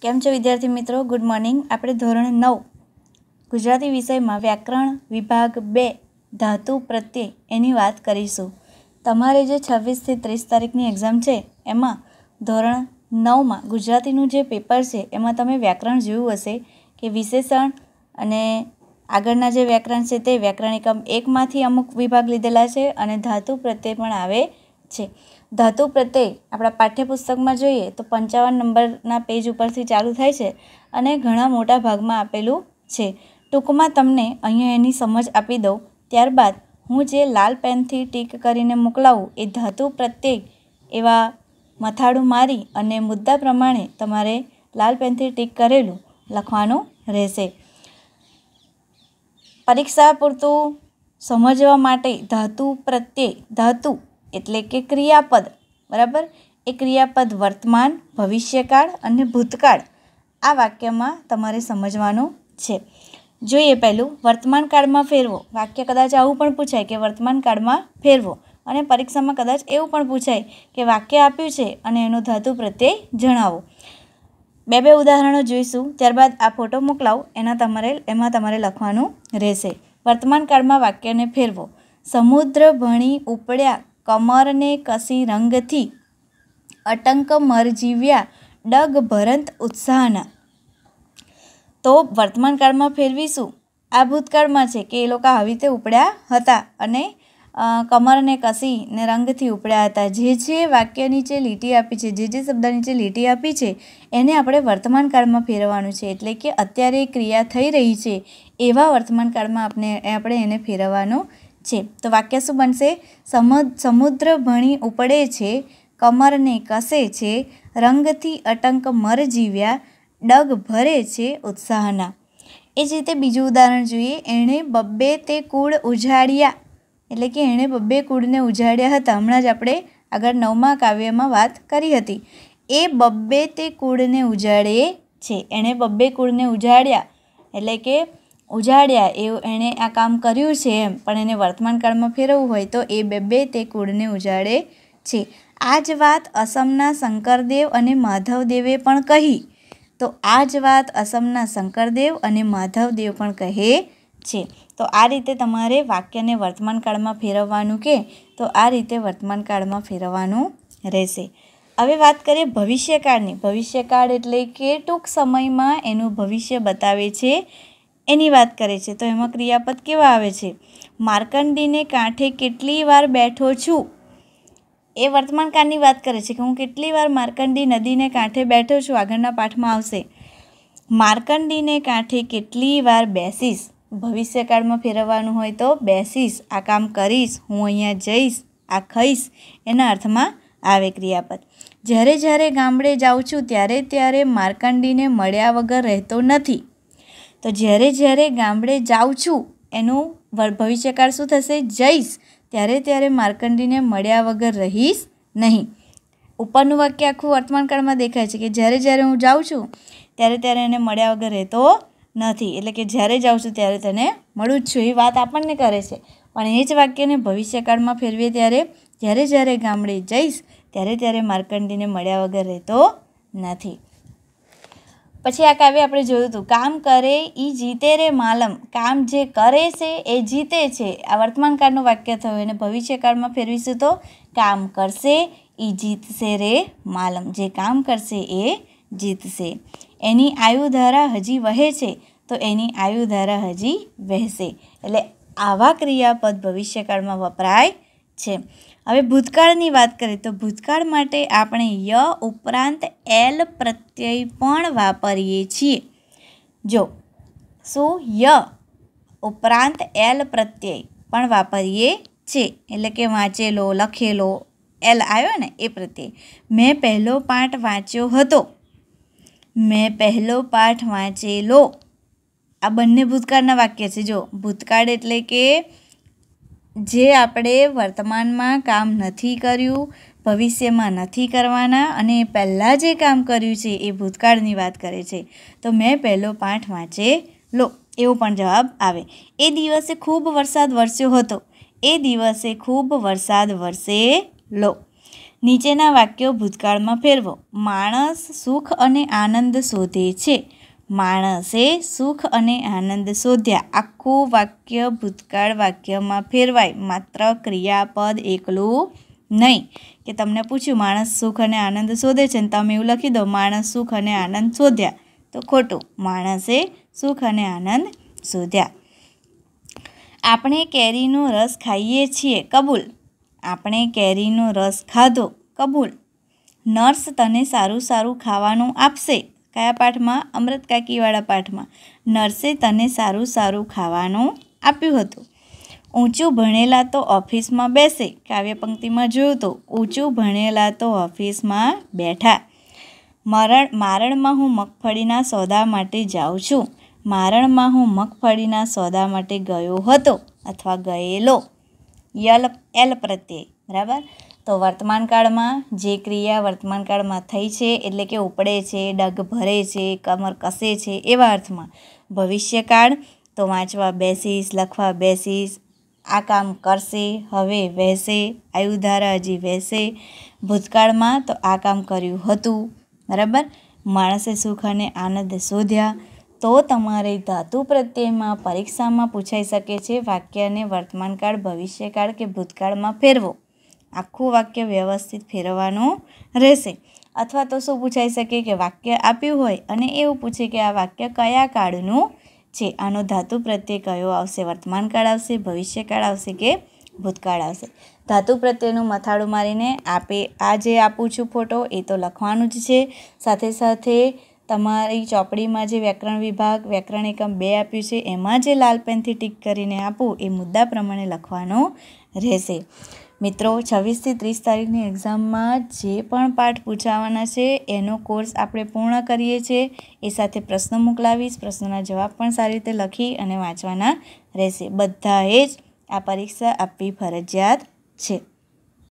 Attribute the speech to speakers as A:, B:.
A: કેમ છો વિદ્યાર્થી મિત્રો ગુડ મોર્નિંગ આપણે ધોરણ નવ ગુજરાતી વિષયમાં વ્યાકરણ વિભાગ બે ધાતુ પ્રત્યે એની વાત કરીશું તમારે જે છવ્વીસથી ત્રીસ તારીખની એક્ઝામ છે એમાં ધોરણ નવમાં ગુજરાતીનું જે પેપર છે એમાં તમે વ્યાકરણ જોયું હશે કે વિશેષણ અને આગળના જે વ્યાકરણ છે તે વ્યાકરણ એકમ એકમાંથી અમુક વિભાગ લીધેલા છે અને ધાતુ પ્રત્યે પણ આવે છે ધાતુ પ્રત્યે આપણા પાઠ્યપુસ્તકમાં જોઈએ તો પંચાવન નંબરના પેજ ઉપરથી ચાલુ થાય છે અને ઘણા મોટા ભાગમાં આપેલું છે ટૂંકમાં તમને અહીંયા એની સમજ આપી દઉં ત્યારબાદ હું જે લાલ પેનથી ટીક કરીને મોકલાવું એ ધાતુ પ્રત્યય એવા મથાળું મારી અને મુદ્દા પ્રમાણે તમારે લાલ પેનથી ટીક કરેલું લખવાનું રહેશે પરીક્ષા પૂરતું સમજવા માટે ધાતુ પ્રત્યે ધાતુ એટલે કે ક્રિયાપદ બરાબર એ ક્રિયાપદ વર્તમાન ભવિષ્યકાળ અને ભૂતકાળ આ વાક્યમાં તમારે સમજવાનું છે જોઈએ પહેલું વર્તમાન કાળમાં ફેરવો વાક્ય કદાચ આવું પણ પૂછાય કે વર્તમાન કાળમાં ફેરવો અને પરીક્ષામાં કદાચ એવું પણ પૂછાય કે વાક્ય આપ્યું છે અને એનો ધાતુ પ્રત્યે જણાવો બે બે ઉદાહરણો જોઈશું ત્યારબાદ આ ફોટો મોકલાવો એના તમારે એમાં તમારે લખવાનું રહેશે વર્તમાન કાળમાં વાક્યને ફેરવો સમુદ્ર ભણી ઉપડ્યા કમરને કસી રંગથી અટંક મરજીવ્યા ડગ ભરંત ઉત્સાહના તો વર્તમાનકાળમાં ફેરવીશું આ ભૂતકાળમાં છે કે એ લોકો આવી રીતે ઉપડ્યા હતા અને કમરને કસી ને રંગથી ઉપડ્યા હતા જે જે વાક્ય નીચે લીટી આપી છે જે જે શબ્દ નીચે લીટી આપી છે એને આપણે વર્તમાનકાળમાં ફેરવવાનું છે એટલે કે અત્યારે ક્રિયા થઈ રહી છે એવા વર્તમાનકાળમાં આપણે આપણે એને ફેરવવાનું છે તો વાક્ય શું બનશે સમુદ્ર ભણી ઉપડે છે કમરને કસે છે રંગથી અટંક મરજીવ્યા ડગ ભરે છે ઉત્સાહના એ જ રીતે બીજું ઉદાહરણ જોઈએ એણે બબ્બે તે કુળ ઉજાડ્યા એટલે કે એણે બબ્બે કુળને ઉજાડ્યા હતા હમણાં જ આપણે આગળ નવમા કાવ્યમાં વાત કરી હતી એ બબ્બે તે કુળને ઉજાડે છે એણે બબ્બે કુળને ઉજાડ્યા એટલે કે ઉજાડ્યા એવું એણે આ કામ કર્યું છે એમ પણ એને વર્તમાન કાળમાં ફેરવવું હોય તો એ બે બે તે કુળને ઉજાડે છે આ જ વાત અસમના શંકરદેવ અને માધવદેવે પણ કહી તો આ જ વાત અસમના શંકરદેવ અને માધવદેવ પણ કહે છે તો આ રીતે તમારે વાક્યને વર્તમાન કાળમાં ફેરવવાનું કે તો આ રીતે વર્તમાન કાળમાં ફેરવવાનું રહેશે હવે વાત કરીએ ભવિષ્યકાળની ભવિષ્યકાળ એટલે કે ટૂંક સમયમાં એનું ભવિષ્ય બતાવે છે એની વાત કરે છે તો એમાં ક્રિયાપદ કેવા આવે છે માર્કંડીને કાંઠે કેટલી વાર બેઠો છું એ વર્તમાનકાળની વાત કરે છે કે હું કેટલી વાર માર્કંડી નદીને કાંઠે બેઠો છું આગળના પાઠમાં આવશે માર્કંડીને કાંઠે કેટલી વાર બેસીશ ભવિષ્યકાળમાં ફેરવવાનું હોય તો બેસીશ આ કામ કરીશ હું અહીંયા જઈશ આ ખઈશ એના અર્થમાં આવે ક્રિયાપદ જ્યારે જ્યારે ગામડે જાઉં છું ત્યારે ત્યારે માર્કંડીને મળ્યા વગર રહેતો નથી તો જ્યારે જ્યારે ગામડે જાઉં છું એનું ભવિષ્યકાળ શું થશે જઈશ ત્યારે ત્યારે માર્કંડીને મળ્યા વગર રહીશ નહીં ઉપરનું વાક્ય આખું વર્તમાનકાળમાં દેખાય છે કે જ્યારે જ્યારે હું જાઉં છું ત્યારે ત્યારે એને મળ્યા વગર રહેતો નથી એટલે કે જ્યારે જાઉં છું ત્યારે તેને મળું જ છું એ વાત આપણને કરે છે પણ એ જ વાક્યને ભવિષ્યકાળમાં ફેરવીએ ત્યારે જ્યારે જ્યારે ગામડે જઈશ ત્યારે ત્યારે માર્કંડીને મળ્યા વગર રહેતો નથી પછી આ કાવ્ય આપણે જોયું હતું કામ કરે એ જીતે રે માલમ કામ જે કરે છે એ જીતે છે આ વર્તમાનકાળનું વાક્ય થયું એને ભવિષ્યકાળમાં ફેરવીશું તો કામ કરશે એ જીતશે રે માલમ જે કામ કરશે એ જીતશે એની આયુધારા હજી વહે છે તો એની આયુધારા હજી વહેશે એટલે આવા ક્રિયાપદ ભવિષ્યકાળમાં વપરાય છે હવે ભૂતકાળની વાત કરીએ તો ભૂતકાળ માટે આપણે ય ઉપરાંત એલ પ્રત્યય પણ વાપરીએ છીએ જો સો ય ઉપરાંત એલ પ્રત્યય પણ વાપરીએ છીએ એટલે કે વાંચેલો લખેલો એલ આવ્યો ને એ પ્રત્યય મેં પહેલો પાઠ વાંચ્યો હતો મેં પહેલો પાઠ વાંચેલો આ બંને ભૂતકાળના વાક્ય છે જો ભૂતકાળ એટલે કે જે આપણે વર્તમાનમાં કામ નથી કર્યું ભવિષ્યમાં નથી કરવાના અને પહેલાં જે કામ કર્યું છે એ ભૂતકાળની વાત કરે છે તો મેં પહેલો પાઠ લો એવો પણ જવાબ આવે એ દિવસે ખૂબ વરસાદ વરસ્યો હતો એ દિવસે ખૂબ વરસાદ વરસે લો નીચેના વાક્યો ભૂતકાળમાં ફેરવો માણસ સુખ અને આનંદ શોધે છે માણસે સુખ અને આનંદ શોધ્યા આખું વાક્ય ભૂતકાળ વાક્યમાં ફેરવાય માત્ર ક્રિયાપદ એકલું નહીં કે તમને પૂછ્યું માણસ સુખ અને આનંદ શોધે છે ને તમે એવું લખી દો માણસ સુખ અને આનંદ શોધ્યા તો ખોટું માણસે સુખ અને આનંદ શોધ્યા આપણે કેરીનો રસ ખાઈએ છીએ કબૂલ આપણે કેરીનો રસ ખાધો કબૂલ નર્સ તને સારું સારું ખાવાનું આપશે કયા પાઠમાં અમૃત કાકીવાળા પાઠમાં નર્સે તને સારું સારું ખાવાનું આપ્યું હતું ઊંચું ભણેલા તો ઓફિસમાં બેસે કાવ્યપંક્તિમાં જોયું તો ઊંચું ભણેલા તો ઓફિસમાં બેઠા મરણ મારણમાં હું મગફળીના સોદા માટે જાઉં છું મારણમાં હું મગફળીના સોદા માટે ગયો હતો અથવા ગયેલો યલ એલ પ્રત્યય બરાબર તો વર્તમાનકાળમાં જે ક્રિયા વર્તમાનકાળમાં થઈ છે એટલે કે ઉપડે છે ડગ ભરે છે કમર કસે છે એવા અર્થમાં ભવિષ્યકાળ તો વાંચવા બેસીશ લખવા બેસીશ આ કામ કરશે હવે વહેશે આયુધારા હજી વહેશે ભૂતકાળમાં તો આ કામ કર્યું હતું બરાબર માણસે સુખ અને આનંદ શોધ્યા તો તમારી ધાતુ પ્રત્યયમાં પરીક્ષામાં પૂછાઈ શકે છે વાક્યને વર્તમાનકાળ ભવિષ્યકાળ કે ભૂતકાળમાં ફેરવો આખું વાક્ય વ્યવસ્થિત ફેરવવાનું રહેશે અથવા તો શું પૂછાઈ શકે કે વાક્ય આપ્યું હોય અને એવું પૂછે કે આ વાક્ય કયા કાળનું છે આનો ધાતુ પ્રત્યે કયો આવશે વર્તમાન કાળ આવશે ભવિષ્યકાળ આવશે કે ભૂતકાળ આવશે ધાતુ પ્રત્યેનું મથાળું મારીને આપે આ જે આપું છું ફોટો એ તો લખવાનું જ છે સાથે સાથે તમારી ચોપડીમાં જે વ્યાકરણ વિભાગ વ્યાકરણ એકમ બે આપ્યું છે એમાં જે લાલ પેનથી ટીક કરીને આપું એ મુદ્દા પ્રમાણે લખવાનું રહેશે મિત્રો છવ્વીસથી ત્રીસ તારીખની એક્ઝામમાં જે પણ પાઠ પૂછાવાના છે એનો કોર્સ આપણે પૂર્ણ કરીએ છીએ એ સાથે પ્રશ્નો મોકલાવીશ પ્રશ્નોના જવાબ પણ સારી રીતે લખી અને વાંચવાના રહેશે બધાએ જ આ પરીક્ષા આપવી ફરજિયાત છે